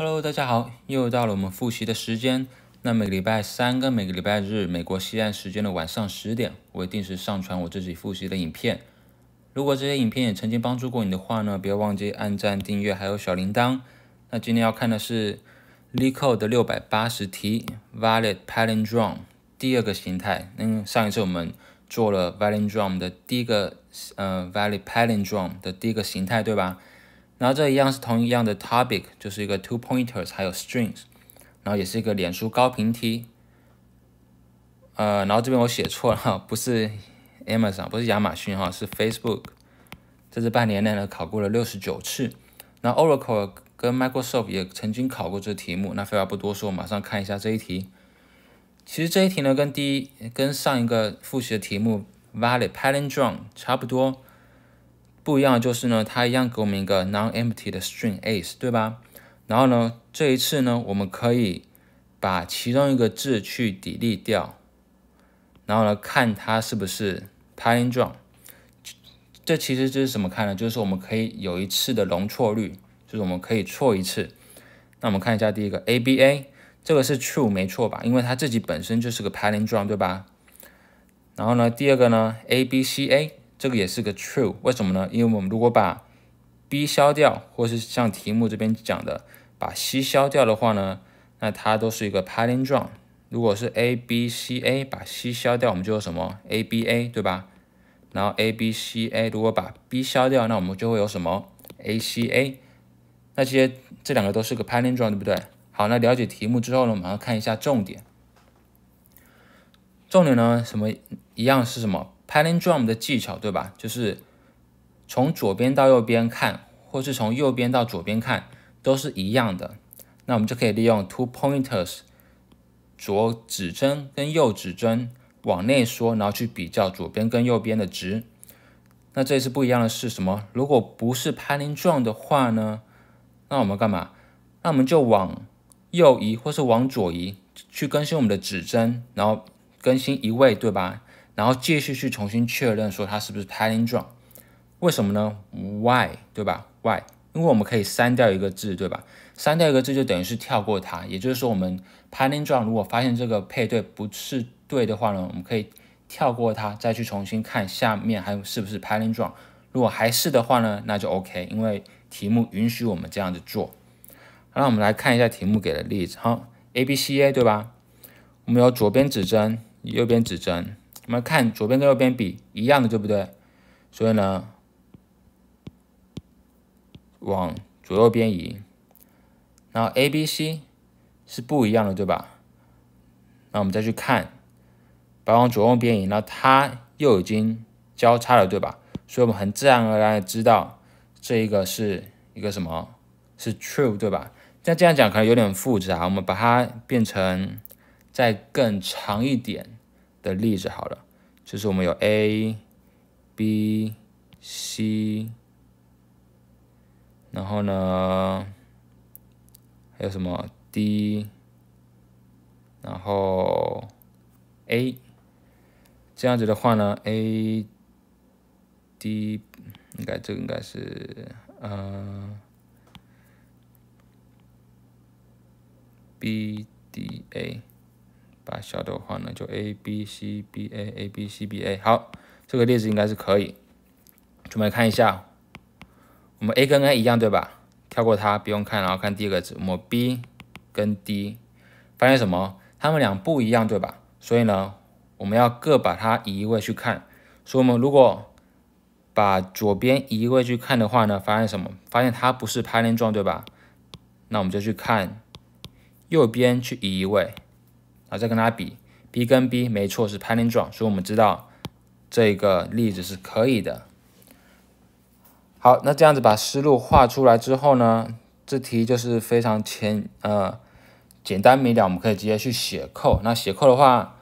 Hello，大家好，又到了我们复习的时间。那每个礼拜三跟每个礼拜日，美国西岸时间的晚上十点，我会定时上传我自己复习的影片。如果这些影片也曾经帮助过你的话呢，不要忘记按赞、订阅，还有小铃铛。那今天要看的是 Leeco 的六百八十题，Valid Palindrome 第二个形态。嗯，上一次我们做了 Palindrome 的第一个，呃，Valid Palindrome 的第一个形态，对吧？然后这一样是同一样的 topic，就是一个 two pointers，还有 strings，然后也是一个脸书高频题。呃，然后这边我写错了，不是 Amazon，不是亚马逊哈，是 Facebook。在这半年内呢，考过了六十九次。那 Oracle 跟 Microsoft 也曾经考过这题目。那废话不多说，马上看一下这一题。其实这一题呢，跟第一、跟上一个复习的题目 valid palindrome 差不多。不一样就是呢，它一样给我们一个 non-empty 的 string ace，对吧？然后呢，这一次呢，我们可以把其中一个字去抵利掉，然后呢，看它是不是 palindrome。这其实这是怎么看呢？就是我们可以有一次的容错率，就是我们可以错一次。那我们看一下第一个 A B A，这个是 true 没错吧？因为它自己本身就是个 palindrome，对吧？然后呢，第二个呢 A B C A。这个也是个 true，为什么呢？因为我们如果把 b 消掉，或是像题目这边讲的，把 c 消掉的话呢，那它都是一个 palindrome。如果是 a b c a，把 c 消掉，我们就有什么 a b a，对吧？然后 a b c a，如果把 b 消掉，那我们就会有什么 a c a。那些这两个都是个 palindrome，对不对？好，那了解题目之后呢，我们来看一下重点。重点呢，什么一样是什么？p a l i n d r o m 的技巧对吧？就是从左边到右边看，或是从右边到左边看，都是一样的。那我们就可以利用 two pointers 左指针跟右指针往内缩，然后去比较左边跟右边的值。那这一次不一样的是什么？如果不是 p a l i n d r o m 的话呢？那我们干嘛？那我们就往右移或是往左移，去更新我们的指针，然后更新一位，对吧？然后继续去重新确认，说它是不是 palindrom？为什么呢？Why 对吧？Why？因为我们可以删掉一个字，对吧？删掉一个字就等于是跳过它。也就是说，我们 palindrom 如果发现这个配对不是对的话呢，我们可以跳过它，再去重新看下面还是不是 palindrom。如果还是的话呢，那就 OK，因为题目允许我们这样子做。那我们来看一下题目给的例子，好，A B C A 对吧？我们有左边指针，右边指针。我们看左边跟右边比一样的，对不对？所以呢，往左右边移，然后 A、B、C 是不一样的，对吧？那我们再去看，把往左右边移，那它又已经交叉了，对吧？所以我们很自然而然的知道这一个是一个什么，是 True，对吧？那这样讲可能有点复杂，我们把它变成再更长一点。的例子好了，就是我们有 A、B、C，然后呢，还有什么 D，然后 A，这样子的话呢，A、D，应该这个应该是呃，B、D、A。大小的话呢，就 a b c b a a b c b a 好，这个例子应该是可以。我们看一下，我们 a 跟 a 一样对吧？跳过它，不用看，然后看第二个字，我们 b 跟 d 发现什么？它们俩不一样对吧？所以呢，我们要各把它移一位去看。所以我们如果把左边移一位去看的话呢，发现什么？发现它不是排列状对吧？那我们就去看右边去移一位。然后再跟它比，B 跟 B 没错是 palindrome，所以我们知道这个例子是可以的。好，那这样子把思路画出来之后呢，这题就是非常简呃简单明了，我们可以直接去写扣。那写扣的话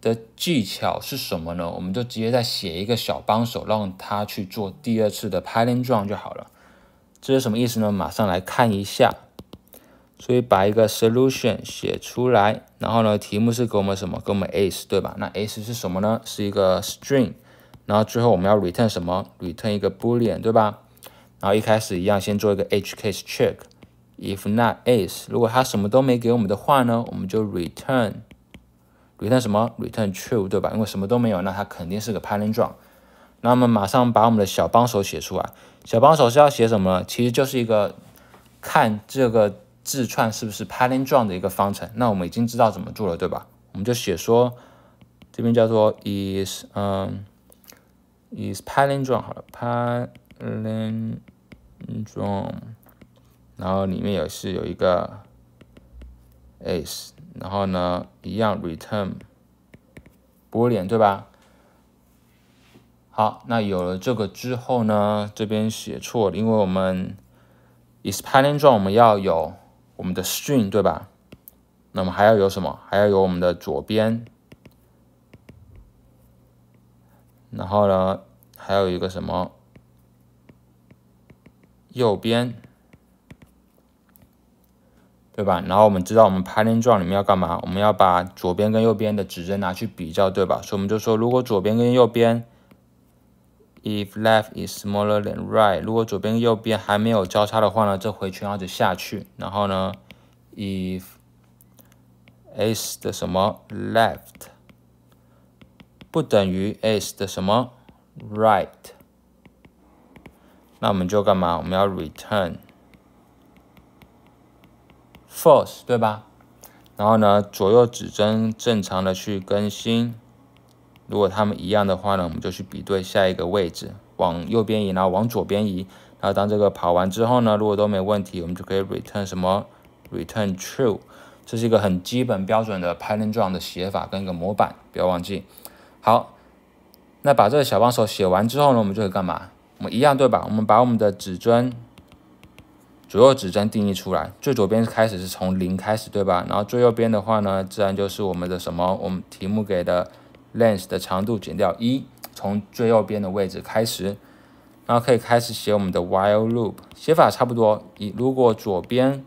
的技巧是什么呢？我们就直接再写一个小帮手，让他去做第二次的 palindrome 就好了。这是什么意思呢？马上来看一下。所以把一个 solution 写出来，然后呢，题目是给我们什么？给我们 s 对吧？那 s 是什么呢？是一个 string，然后最后我们要 return 什么？return 一个 boolean 对吧？然后一开始一样，先做一个 h case check，if not s，如果它什么都没给我们的话呢，我们就 return return 什么？return true 对吧？因为什么都没有，那它肯定是个 palindrome。那么马上把我们的小帮手写出来，小帮手是要写什么？其实就是一个看这个。自串是不是 palindrome 的一个方程？那我们已经知道怎么做了，对吧？我们就写说，这边叫做 is 嗯 is palindrome 好了 palindrome，然后里面也是有一个 is，然后呢一样 return 波点对吧？好，那有了这个之后呢，这边写错了，因为我们 is palindrome 我们要有我们的 string 对吧？那么还要有什么？还要有我们的左边，然后呢，还有一个什么？右边，对吧？然后我们知道我们排列状里面要干嘛？我们要把左边跟右边的指针拿去比较，对吧？所以我们就说，如果左边跟右边，if left is smaller than right，如果左边右边还没有交叉的话呢，这回圈要就下去。然后呢，if s 的什么 left 不等于 s 的什么 right，那我们就干嘛？我们要 return false，对吧？然后呢，左右指针正常的去更新。如果它们一样的话呢，我们就去比对下一个位置，往右边移，然后往左边移，然后当这个跑完之后呢，如果都没问题，我们就可以 return 什么 return true，这是一个很基本标准的 palindrome 的写法跟一个模板，不要忘记。好，那把这个小帮手写完之后呢，我们就可以干嘛？我们一样对吧？我们把我们的指针，左右指针定义出来，最左边开始是从零开始对吧？然后最右边的话呢，自然就是我们的什么？我们题目给的。length 的长度减掉一，从最右边的位置开始，然后可以开始写我们的 while loop，写法差不多。一如果左边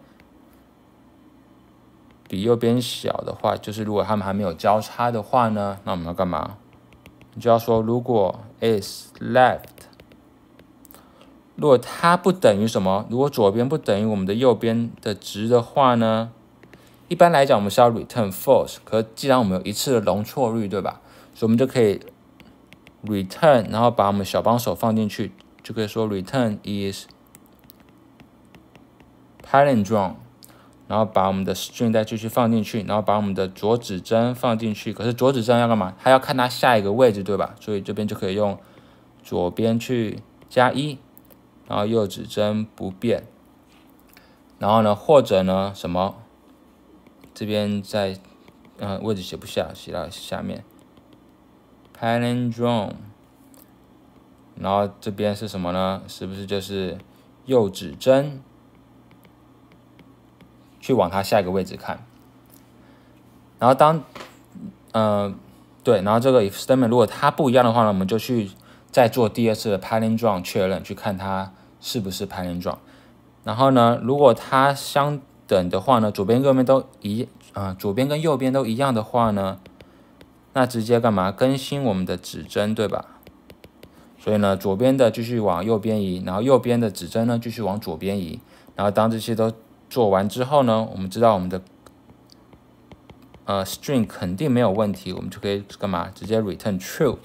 比右边小的话，就是如果它们还没有交叉的话呢，那我们要干嘛？你就要说如果 is left，如果它不等于什么，如果左边不等于我们的右边的值的话呢，一般来讲我们是要 return false。可既然我们有一次的容错率，对吧？所以我们就可以 return，然后把我们小帮手放进去，就可以说 return is palindrome，然后把我们的 string 再继续放进去，然后把我们的左指针放进去。可是左指针要干嘛？它要看它下一个位置，对吧？所以这边就可以用左边去加一，然后右指针不变。然后呢，或者呢，什么？这边在，嗯，位置写不下，写到下面。Palindrome，然后这边是什么呢？是不是就是右指针去往它下一个位置看？然后当，呃，对，然后这个 statement 如果它不一样的话呢，我们就去再做第二次的 Palindrome 确认，去看它是不是 Palindrome。然后呢，如果它相等的话呢，左边右边都一，啊，左边跟右边都一样的话呢？那直接干嘛更新我们的指针，对吧？所以呢，左边的继续往右边移，然后右边的指针呢继续往左边移，然后当这些都做完之后呢，我们知道我们的呃 string 肯定没有问题，我们就可以干嘛直接 return true。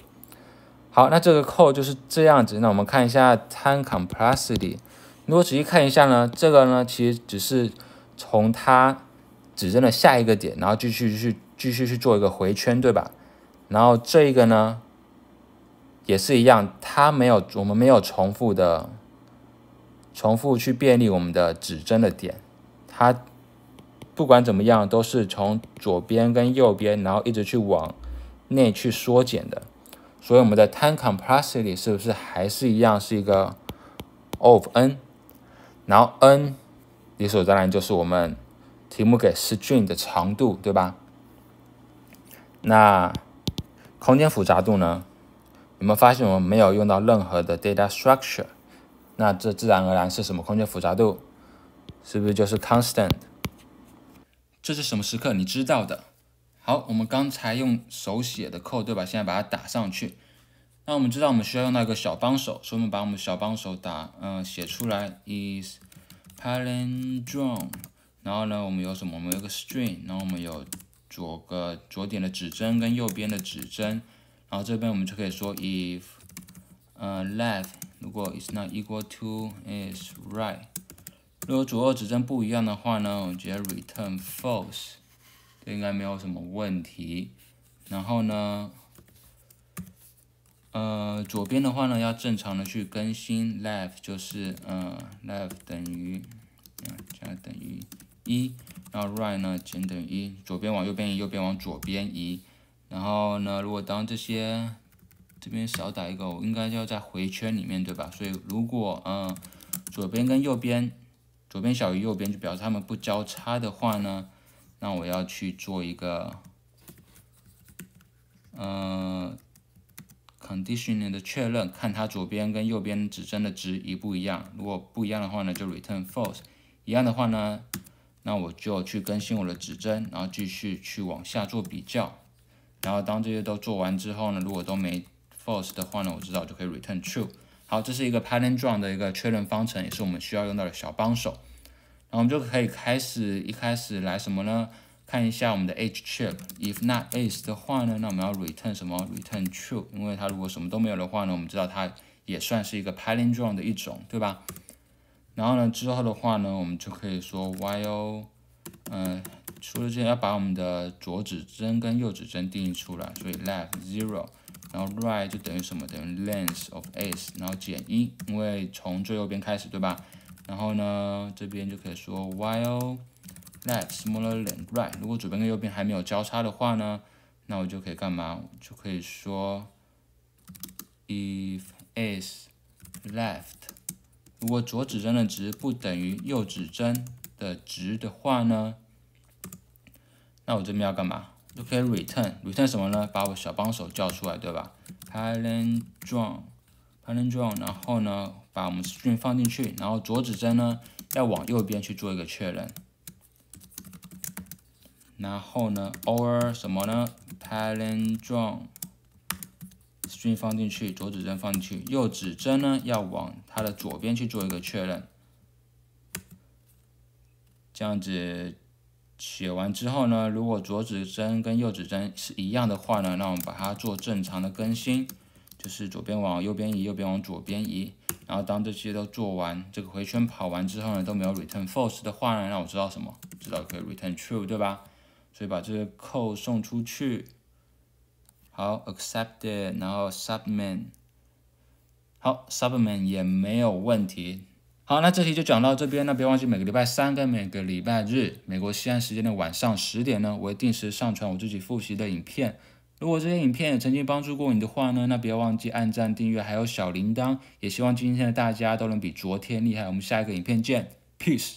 好，那这个 code 就是这样子。那我们看一下 time complexity。如果仔细看一下呢，这个呢其实只是从它指针的下一个点，然后继续去继续去做一个回圈，对吧？然后这一个呢，也是一样，它没有我们没有重复的，重复去便利我们的指针的点，它不管怎么样都是从左边跟右边，然后一直去往内去缩减的。所以我们的 time complexity 是不是还是一样是一个 of n？然后 n 理所当然就是我们题目给 string 的长度，对吧？那空间复杂度呢？有没有发现我们没有用到任何的 data structure？那这自然而然是什么空间复杂度？是不是就是 constant？这是什么时刻？你知道的。好，我们刚才用手写的 code 对吧？现在把它打上去。那我们知道我们需要用到一个小帮手，所以我们把我们小帮手打嗯写出来 is palindrome。然后呢，我们有什么？我们有个 string，然后我们有左个左点的指针跟右边的指针，然后这边我们就可以说 if 呃 left 如果 is not equal to is right，如果左右指针不一样的话呢，我们接 return false，这应该没有什么问题。然后呢，呃左边的话呢要正常的去更新 left，就是嗯 left 等于嗯，加等于。一，后 right 呢减等于一，左边往右边移，右边往左边移。然后呢，如果当这些这边少打一个，我应该要在回圈里面对吧？所以如果嗯，左边跟右边左边小于右边，就表示它们不交叉的话呢，那我要去做一个呃 condition 的确认，看它左边跟右边指针的值一不一样。如果不一样的话呢，就 return false；一样的话呢。那我就去更新我的指针，然后继续去往下做比较。然后当这些都做完之后呢，如果都没 force 的话呢，我知道就可以 return true。好，这是一个 palindrome 的一个确认方程，也是我们需要用到的小帮手。然后我们就可以开始，一开始来什么呢？看一下我们的 a g e chip。If not is 的话呢，那我们要 return 什么？return true，因为它如果什么都没有的话呢，我们知道它也算是一个 palindrome 的一种，对吧？然后呢，之后的话呢，我们就可以说 while，嗯，除了这，要把我们的左指针跟右指针定义出来，所以 left zero，然后 right 就等于什么？等于 length of s，然后减一，因为从最右边开始，对吧？然后呢，这边就可以说 while left smaller than right，如果左边跟右边还没有交叉的话呢，那我就可以干嘛？就可以说 if s left 如果左指针的值不等于右指针的值的话呢，那我这边要干嘛？就可以 return return 什么呢？把我小帮手叫出来，对吧？Palindrome，Palindrome，然后呢，把我们 string 放进去，然后左指针呢要往右边去做一个确认，然后呢，over 什么呢？Palindrome。放进去，左指针放进去，右指针呢要往它的左边去做一个确认。这样子写完之后呢，如果左指针跟右指针是一样的话呢，那我们把它做正常的更新，就是左边往右边移，右边往左边移。然后当这些都做完，这个回圈跑完之后呢，都没有 return false 的话呢，让我知道什么？知道可以 return true，对吧？所以把这个扣送出去。好，accepted，然后 submen，好，submen 也没有问题。好，那这题就讲到这边。那别忘记每个礼拜三跟每个礼拜日，美国西安时间的晚上十点呢，我会定时上传我自己复习的影片。如果这些影片曾经帮助过你的话呢，那别忘记按赞、订阅，还有小铃铛。也希望今天的大家都能比昨天厉害。我们下一个影片见，peace。